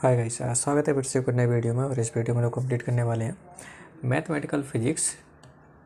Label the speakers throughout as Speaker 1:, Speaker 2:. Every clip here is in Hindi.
Speaker 1: हाय गाइस स्वागत है फिर से एक नए वीडियो में और इस वीडियो में लोग कंप्लीट करने वाले हैं मैथमेटिकल फिजिक्स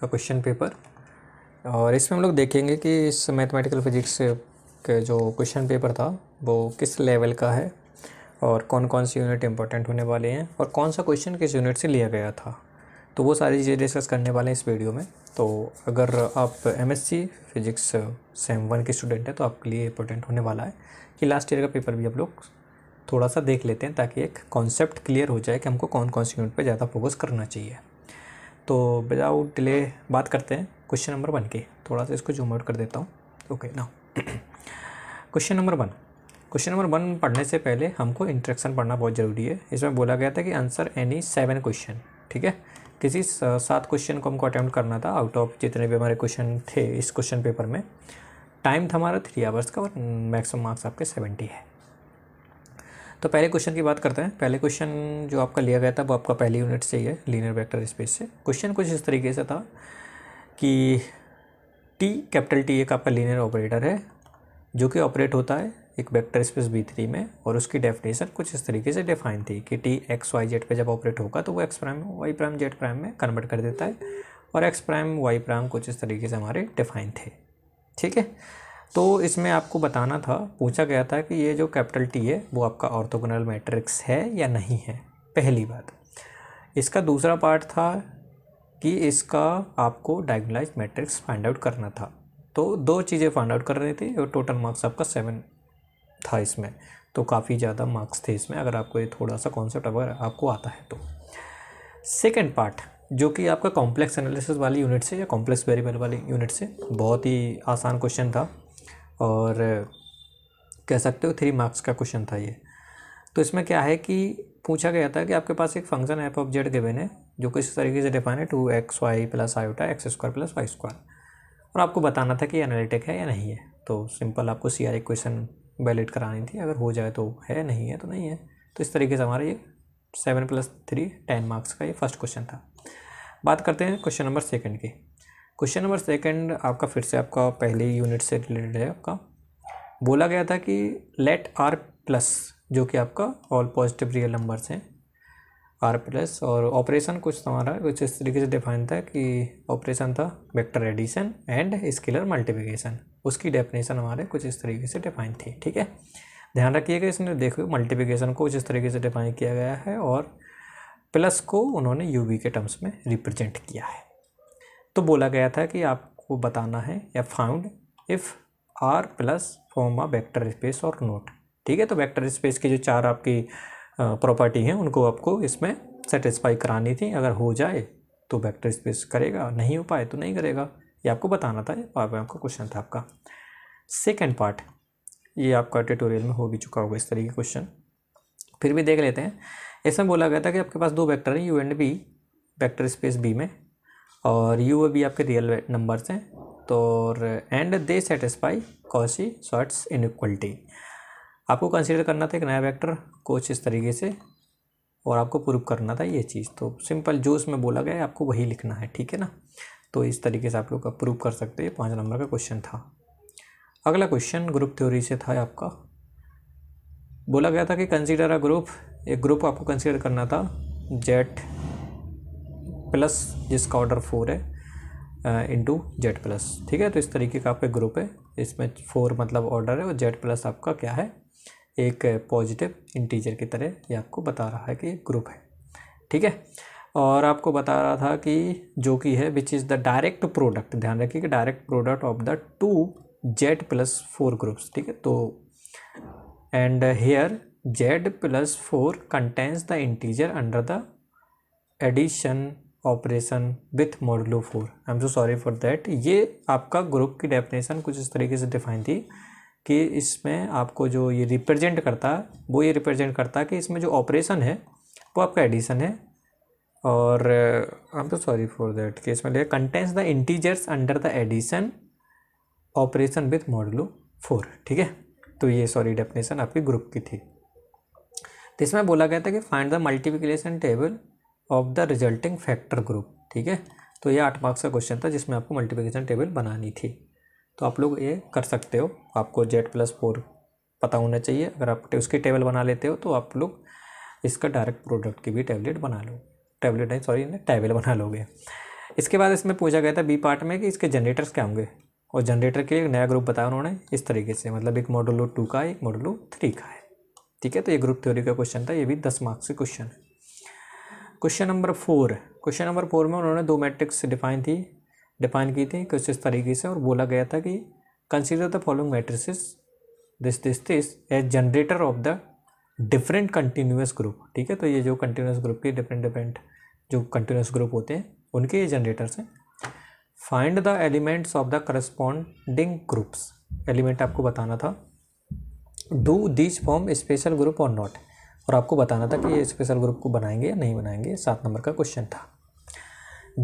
Speaker 1: का क्वेश्चन पेपर और इसमें हम लोग देखेंगे कि इस मैथमेटिकल फिजिक्स के जो क्वेश्चन पेपर था वो किस लेवल का है और कौन कौन से यूनिट इंपॉर्टेंट होने वाले हैं और कौन सा क्वेश्चन किस यूनिट से लिया गया था तो वो सारी चीज़ें डिस्कस करने वाले हैं इस वीडियो में तो अगर आप एम फिज़िक्स सेम वन के स्टूडेंट हैं तो आपके लिए इंपॉर्टेंट होने वाला है कि लास्ट ईयर का पेपर भी आप लोग थोड़ा सा देख लेते हैं ताकि एक कॉन्सेप्ट क्लियर हो जाए कि हमको कौन कौन सी यूनिट पर ज़्यादा फोकस करना चाहिए तो विदाउट डिले बात करते हैं क्वेश्चन नंबर वन के थोड़ा सा इसको जूम आउट कर देता हूँ ओके ना question number one question number one पढ़ने से पहले हमको इंट्रैक्शन पढ़ना बहुत ज़रूरी है इसमें बोला गया था कि आंसर एनी सेवन क्वेश्चन ठीक है किसी सात क्वेश्चन को हमको अटैम्प्ट करना था आउट ऑफ जितने भी हमारे क्वेश्चन थे इस क्वेश्चन पेपर में टाइम था हमारा थ्री आवर्स का और मैक्सिमम मार्क्स आपके सेवेंटी है तो पहले क्वेश्चन की बात करते हैं पहले क्वेश्चन जो आपका लिया गया था वो आपका पहली यूनिट से ही है लीनियर वेक्टर स्पेस से क्वेश्चन कुछ इस तरीके से था कि टी कैपिटल टी एक आपका लीनियर ऑपरेटर है जो कि ऑपरेट होता है एक वेक्टर स्पेस बी थ्री में और उसकी डेफिनेशन कुछ इस तरीके से डिफाइन थी कि टी एक्स वाई जेड पर जब ऑपरेट होगा तो वो X prime Y prime Z prime में कन्वर्ट कर देता है और एक्स प्राइम वाई प्राइम कुछ इस तरीके से हमारे डिफाइन थे ठीक है तो इसमें आपको बताना था पूछा गया था कि ये जो कैपिटल टी है वो आपका ऑर्थोगोनल मैट्रिक्स है या नहीं है पहली बात इसका दूसरा पार्ट था कि इसका आपको डायगोनलाइज मैट्रिक्स फाइंड आउट करना था तो दो चीज़ें फाइंड आउट कर रही थी और टोटल मार्क्स आपका सेवन था इसमें तो काफ़ी ज़्यादा मार्क्स थे इसमें अगर आपको ये थोड़ा सा कॉन्सेप्ट अगर आपको आता है तो सेकेंड पार्ट जो कि आपका कॉम्प्लेक्स एनालिसिस वाली यूनिट से या कॉम्प्लेक्स वेरिएबल वाली यूनिट से बहुत ही आसान क्वेश्चन था और कह सकते हो थ्री मार्क्स का क्वेश्चन था ये तो इसमें क्या है कि पूछा गया था कि आपके पास एक function F of Z given है जो किस तरीके से डिफाइन है two X Y plus iota X square plus Y square और आपको बताना था कि एनालिटिक है या नहीं है तो सिंपल आपको सी आर क्वेश्चन वैलिड करानी थी अगर हो जाए तो है नहीं है तो नहीं है तो इस तरीके से हमारा ये seven plus three ten marks का ये फर्स्ट क्वेश्चन था बात करते हैं क्वेश्चन नंबर सेकंड की क्वेश्चन नंबर सेकंड आपका फिर से आपका पहले यूनिट से रिलेटेड है आपका बोला गया था कि लेट आर प्लस जो कि आपका ऑल पॉजिटिव रियल नंबर्स हैं आर प्लस और ऑपरेशन कुछ हमारा कुछ इस तरीके से डिफाइन था कि ऑपरेशन था vector addition and scalar multiplication उसकी डेफिनेशन हमारे कुछ इस तरीके से डिफाइन थी ठीक है ध्यान रखिएगा इसने देखो मल्टीप्लिकेशन को जिस तरीके से डिफाइन किया गया है और प्लस को उन्होंने यूवी के टर्म्स में रिप्रेजेंट किया है तो बोला गया था कि आपको बताना है या found if R plus form a vector space और नोट ठीक है तो वैक्टर स्पेस की जो चार आपकी प्रॉपर्टी हैं उनको आपको इसमें सेटिस्फाई करानी थी अगर हो जाए तो वैक्टर स्पेस करेगा नहीं हो पाए तो नहीं करेगा ये आपको बताना था आपका क्वेश्चन था आपका सेकेंड पार्ट ये आपका ट्यूटोरियल में हो भी चुका होगा इस तरीके क्वेश्चन फिर भी देख लेते हैं इसमें बोला गया था कि आपके पास दो वेक्टर हैं U and V vector space V में और यू भी आपके रियल नंबर्स हैं तो और and they satisfy Cauchy Schwarz inequality आपको कंसिडर करना था एक नया वेक्टर कोच इस तरीके से और आपको प्रूव करना था ये चीज़ तो सिंपल जो उसमें बोला गया है आपको वही लिखना है ठीक है ना तो इस तरीके से आप लोग प्रूव कर सकते हैं पाँच नंबर का क्वेश्चन था अगला क्वेश्चन ग्रुप थ्योरी से था आपका बोला गया था कि कंसीडर अ ग्रुप एक ग्रुप आपको कंसीडर करना था जेट प्लस जिसका ऑर्डर फोर है इंटू जेड प्लस ठीक है तो इस तरीके का आपका ग्रुप है इसमें फोर मतलब ऑर्डर है और जेड प्लस आपका क्या है एक पॉजिटिव इंटीजर की तरह ये आपको बता रहा है कि ग्रुप है ठीक है और आपको बता रहा था कि जो कि है which is the direct product ध्यान रखिए कि direct product of the two Z plus four groups ठीक है तो and here Z plus four contains the integer under the addition operation with modulo four I am so sorry for that ये आपका ग्रुप की डेफिनेशन कुछ इस तरीके से डिफाइन थी कि इसमें आपको जो ये रिप्रेजेंट करता वो ये रिप्रेजेंट करता कि इसमें जो ऑपरेशन है वो आपका एडिशन है और I am so sorry for that कि इसमें लिया contains the integers under the addition operation with modulo four ठीक है तो ये सॉरी डेफिनेशन आपकी ग्रुप की थी तो इसमें बोला गया था कि find the multiplication table of the resulting factor group ठीक है तो ये आठ मार्क्स का क्वेश्चन था जिसमें आपको मल्टीप्लिकेशन टेबल बनानी थी तो आप लोग ये कर सकते हो आपको जेड प्लस फोर पता होना चाहिए अगर आप उसकी टेबल बना लेते हो तो आप लोग इसका डायरेक्ट प्रोडक्ट की भी टैबलेट बना लो टैबलेट नहीं सॉरी टैबल बना लोगे इसके बाद इसमें पूछा गया था बी पार्ट में कि इसके जनरेटर्स क्या होंगे और जनरेटर के लिए नया ग्रुप बताया उन्होंने इस तरीके से मतलब एक मॉडलो टू का एक मॉडलो थ्री का है ठीक है तो ये ग्रुप थ्योरी का क्वेश्चन था ये भी दस मार्क्स के क्वेश्चन है question number four question number four में उन्होंने दो मैट्रिक्स डिफाइन थी डिफाइन की थी कुछ इस तरीके से और बोला गया था कि consider the following matrices this this this as generator of the different continuous group ठीक है तो ये जो कंटिन्यूस ग्रुप के डिफरेंट डिफरेंट जो कंटिन्यूस ग्रुप होते हैं उनके ये जनरेटर्स हैं find the elements of the corresponding groups element आपको बताना था do this form special group और नॉट और आपको बताना था कि ये स्पेशल ग्रुप को बनाएंगे या नहीं बनाएंगे सात नंबर का क्वेश्चन था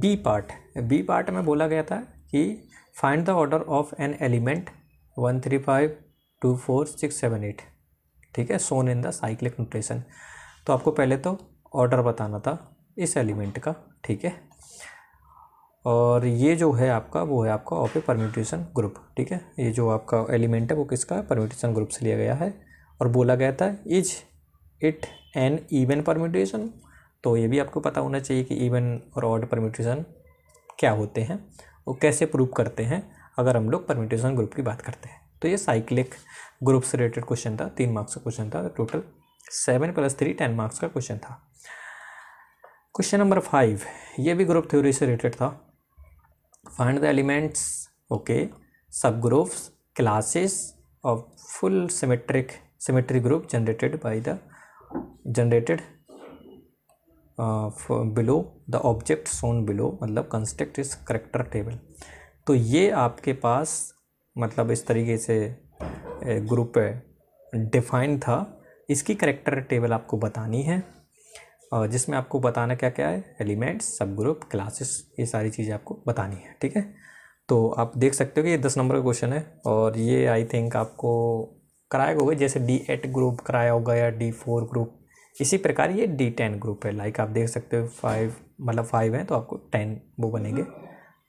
Speaker 1: बी पार्ट बी पार्ट में बोला गया था कि find the order of an element one three five two four six seven eight ठीक है shown in the cyclic notation तो आपको पहले तो ऑर्डर बताना था इस एलिमेंट का ठीक है और ये जो है आपका वो है आपका ऑफ ए परम्यूटेशन ग्रुप ठीक है ये जो आपका एलिमेंट है वो किसका परम्यूटेशन ग्रुप से लिया गया है और बोला गया था is it an even permutation तो ये भी आपको पता होना चाहिए कि इवन और ऑड परम्यूटेशन क्या होते हैं वो कैसे प्रूव करते हैं अगर हम लोग परम्यूटेशन ग्रुप की बात करते हैं तो ये साइक्लिक ग्रुप से रिलेटेड क्वेश्चन था तीन मार्क्स का क्वेश्चन था total seven plus three ten marks का क्वेश्चन था क्वेश्चन नंबर फाइव ये भी ग्रुप थ्योरी से रिलेटेड था find the elements okay sub groups classes of full symmetric symmetry group generated by the generated below the object shown below मतलब कंस्ट्रक्ट इस करेक्टर टेबल तो ये आपके पास मतलब इस तरीके से ग्रुप डिफाइन था इसकी करेक्टर टेबल आपको बतानी है और जिसमें आपको बताना क्या क्या है एलिमेंट्स सब ग्रुप क्लासेस ये सारी चीज़ें आपको बतानी है ठीक है तो आप देख सकते हो कि ये दस नंबर का क्वेश्चन है और ये आई थिंक आपको कराए गए जैसे डी एट ग्रुप कराया होगा या डी फोर ग्रुप इसी प्रकार ये डी टेन ग्रुप है लाइक आप देख सकते हो फाइव मतलब फाइव हैं तो आपको टेन वो बनेंगे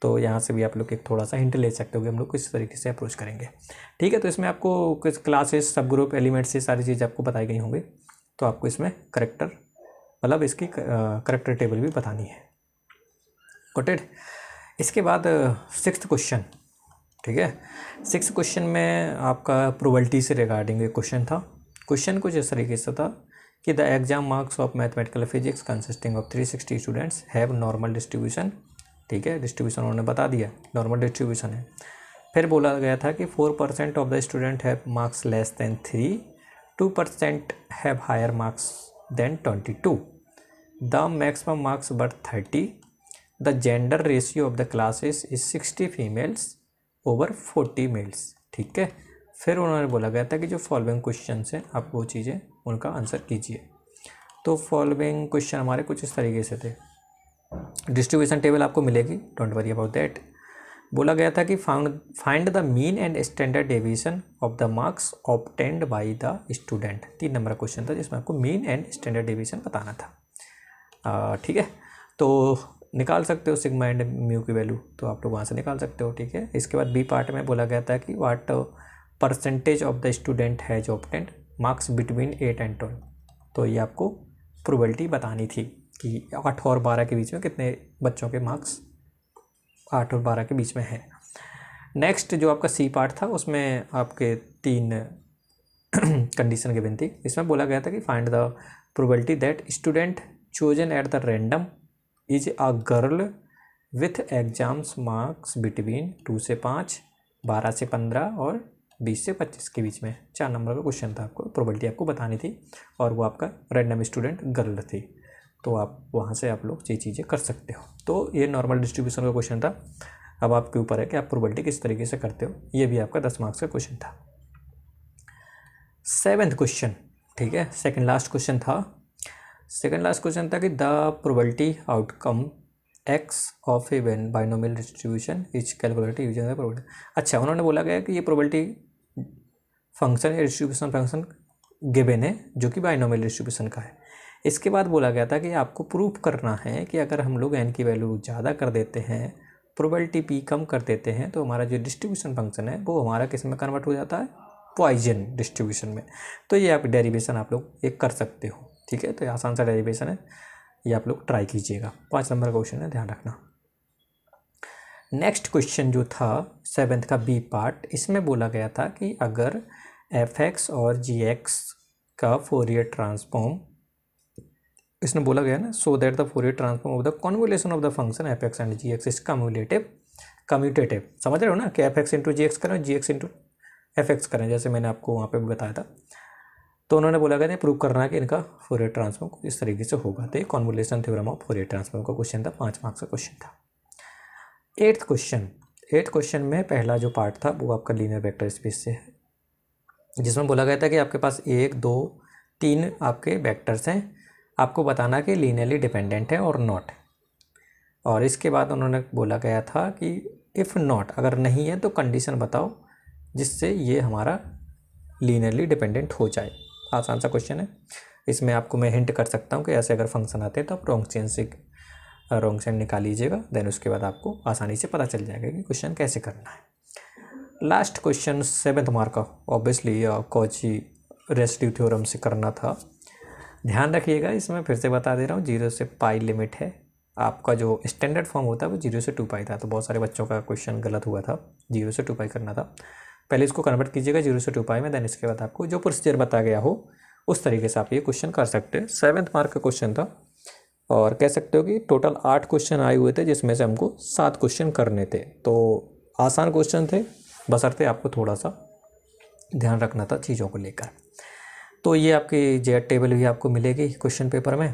Speaker 1: तो यहाँ से भी आप लोग एक थोड़ा सा हिंट ले सकते हो कि हम लोग किस तरीके से अप्रोच करेंगे ठीक है तो इसमें आपको कुछ क्लासेस सब ग्रुप एलिमेंट्स ये सारी चीज़ आपको बताई गई होंगी तो आपको इसमें करेक्टर मतलब इसकी करेक्टर टेबल भी बतानी है कोटेड इसके बाद सिक्स क्वेश्चन ठीक है सिक्स क्वेश्चन में आपका प्रोबल्टी से रिगार्डिंग एक क्वेश्चन था क्वेश्चन कुछ इस तरीके से था कि the exam marks of mathematical physics consisting of 360 students have normal distribution ठीक है डिस्ट्रीब्यूशन उन्होंने बता दिया नॉर्मल डिस्ट्रीब्यूशन है फिर बोला गया था कि four percent of the student have marks less than three two percent have higher marks than twenty two the maximum marks but thirty the gender ratio of the classes is sixty females over forty males ठीक है फिर उन्होंने बोला गया था कि जो फॉलोइंग क्वेश्चन हैं आप वो चीज़ें उनका आंसर कीजिए तो फॉलोइंग क्वेश्चन हमारे कुछ इस तरीके से थे डिस्ट्रीब्यूशन टेबल आपको मिलेगी डोंट वरी अबाउट दैट बोला गया था कि found find the mean and standard deviation of the marks obtained by the student तीन नंबर क्वेश्चन था जिसमें आपको मीन एंड स्टैंडर्ड डेविएशन बताना था ठीक है तो निकाल सकते हो सिग्मा एंड म्यू की वैल्यू तो आप लोग वहाँ से निकाल सकते हो ठीक है इसके बाद बी पार्ट में बोला गया था कि what percentage of the student has obtained marks between eight and twelve तो ये आपको प्रोबेबिलिटी बतानी थी कि आठ और बारह के बीच में कितने बच्चों के मार्क्स आठ और बारह के बीच में है नेक्स्ट जो आपका सी पार्ट था उसमें आपके तीन कंडीशन बिन बिनती इसमें बोला गया था कि find the probability that student chosen at the random is a girl with exams marks between two से पाँच बारह से पंद्रह और बीस से पच्चीस के बीच में चार नंबर का क्वेश्चन था आपको प्रोबेबिलिटी आपको बतानी थी और वो आपका रैंडम स्टूडेंट गर्ल थी तो आप वहाँ से आप लोग ये चीज़ें कर सकते हो तो ये नॉर्मल डिस्ट्रीब्यूशन का क्वेश्चन था अब आपके ऊपर है कि आप प्रोबेबिलिटी किस तरीके से करते हो ये भी आपका दस मार्क्स का क्वेश्चन था सेवेंथ क्वेश्चन ठीक है सेकेंड लास्ट क्वेश्चन था सेकेंड लास्ट क्वेश्चन था कि the probability outcome X of a when binomial distribution is calculate using probability अच्छा उन्होंने बोला गया कि ये प्रोबलिटी फंक्शन या डिस्ट्रीब्यूशन फंक्शन गिवेन है जो कि बाइनोमियल डिस्ट्रीब्यूशन का है इसके बाद बोला गया था कि आपको प्रूफ करना है कि अगर हम लोग एन की वैल्यू ज़्यादा कर देते हैं प्रोबलिटी पी कम कर देते हैं तो हमारा जो डिस्ट्रीब्यूशन फंक्शन है वो हमारा किस में कन्वर्ट हो जाता है पॉइजन डिस्ट्रीब्यूशन में तो ये आप डेरिवेशन आप लोग एक कर सकते हो ठीक है तो आसान सा डेरिवेशन है ये आप लोग ट्राई कीजिएगा पाँच नंबर का क्वेश्चन है ध्यान रखना नेक्स्ट क्वेश्चन जो था सेवेंथ का बी पार्ट इसमें बोला गया था कि अगर एफ एक्स और जी एक्स का फोरियर ट्रांसफॉर्म इसने बोला गया ना so that the Fourier transform of the convolution of the function F X and G X is cumulative commutative समझ रहे हो ना कि F X into G X करें G X into F X करें जैसे मैंने आपको वहाँ पे भी बताया था तो उन्होंने बोला गया प्रूव करना कि इनका फोरियर ट्रांसफॉर्म इस तरीके से होगा तो ये convolution theorem of Fourier transform का क्वेश्चन था पाँच मार्क्स का क्वेश्चन था एट्थ क्वेश्चन एट्थ क्वेश्चन में पहला जो पार्ट था वो आपका लीनियर वेक्टर स्पेस से है जिसमें बोला गया था कि आपके पास एक दो तीन आपके वेक्टर्स हैं आपको बताना कि लीनियरली डिपेंडेंट है और नॉट और इसके बाद उन्होंने बोला गया था कि इफ़ नॉट अगर नहीं है तो कंडीशन बताओ जिससे ये हमारा लीनियरली डिपेंडेंट हो जाए आसान सा क्वेश्चन है इसमें आपको मैं हिंट कर सकता हूँ कि ऐसे अगर फंक्शन आते हैं तो आप रॉन्ग चेन से रॉन्ग चेन निकाल लीजिएगा देन उसके बाद आपको आसानी से पता चल जाएगा कि क्वेश्चन कैसे करना है लास्ट क्वेश्चन सेवेंथ मार्क का ऑब्वियसली कोची रेस्टिव थ्योरम से करना था ध्यान रखिएगा इसमें फिर से बता दे रहा हूँ जीरो से पाई लिमिट है आपका जो स्टैंडर्ड फॉर्म होता है वो जीरो से टू पाई था तो बहुत सारे बच्चों का क्वेश्चन गलत हुआ था जीरो से टू पाई करना था पहले इसको कन्वर्ट कीजिएगा जीरो से टू पाई में देन इसके बाद आपको जो प्रोसीजर बताया गया हो उस तरीके से आप ये क्वेश्चन कर सकते हैं सेवन्थ मार्क का क्वेश्चन था और कह सकते हो कि टोटल आठ क्वेश्चन आए हुए थे जिसमें से हमको सात क्वेश्चन करने थे तो आसान क्वेश्चन थे बसरते आपको थोड़ा सा ध्यान रखना था चीज़ों को लेकर तो ये आपकी जेड टेबल भी आपको मिलेगी क्वेश्चन पेपर में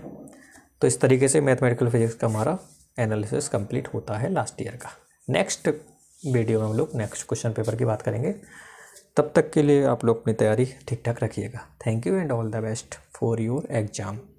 Speaker 1: तो इस तरीके से मैथमेटिकल फिजिक्स का हमारा एनालिसिस कंप्लीट होता है लास्ट ईयर का नेक्स्ट वीडियो में हम लोग नेक्स्ट क्वेश्चन पेपर की बात करेंगे तब तक के लिए आप लोग अपनी तैयारी ठीक ठाक रखिएगा thank you and all the best for your exam